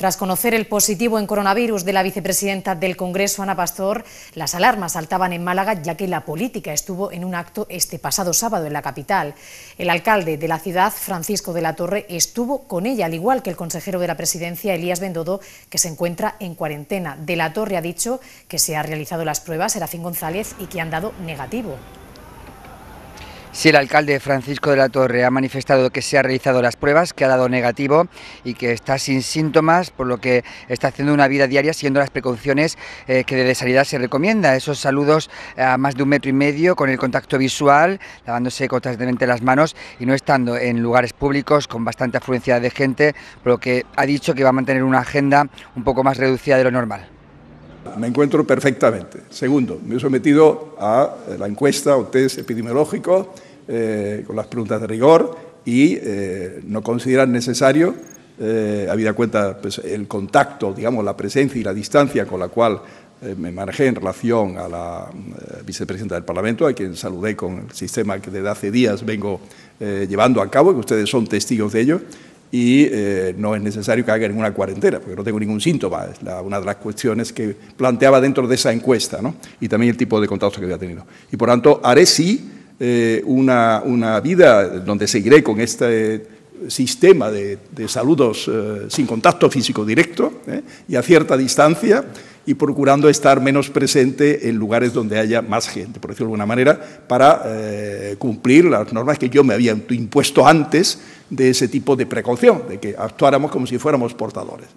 Tras conocer el positivo en coronavirus de la vicepresidenta del Congreso, Ana Pastor, las alarmas saltaban en Málaga, ya que la política estuvo en un acto este pasado sábado en la capital. El alcalde de la ciudad, Francisco de la Torre, estuvo con ella, al igual que el consejero de la presidencia, Elías Bendodo, que se encuentra en cuarentena. De la Torre ha dicho que se han realizado las pruebas, Serafín González, y que han dado negativo. Si sí, el alcalde Francisco de la Torre ha manifestado que se ha realizado las pruebas, que ha dado negativo y que está sin síntomas, por lo que está haciendo una vida diaria siguiendo las precauciones eh, que de sanidad se recomienda. Esos saludos eh, a más de un metro y medio con el contacto visual, lavándose constantemente las manos y no estando en lugares públicos con bastante afluencia de gente, por lo que ha dicho que va a mantener una agenda un poco más reducida de lo normal me encuentro perfectamente. Segundo, me he sometido a eh, la encuesta o test epidemiológico eh, con las preguntas de rigor y eh, no consideran necesario, eh, habida cuenta pues, el contacto, digamos, la presencia y la distancia con la cual me manejé en relación a la vicepresidenta del Parlamento, a quien saludé con el sistema que desde hace días vengo llevando a cabo, que ustedes son testigos de ello y eh, no es necesario que haga ninguna cuarentena, porque no tengo ningún síntoma. Es una de las cuestiones que planteaba dentro de esa encuesta, ¿no? y también el tipo de contacto que había tenido. Y por tanto, haré sí eh, una, una, vida donde seguiré con este sistema de, saludos eh, sin contacto físico directo y a cierta distancia y procurando estar menos presente en lugares donde haya más gente, por decirlo de alguna manera, para eh, cumplir las normas que yo me había impuesto antes de ese tipo de precaución, de que actuáramos como si fuéramos portadores.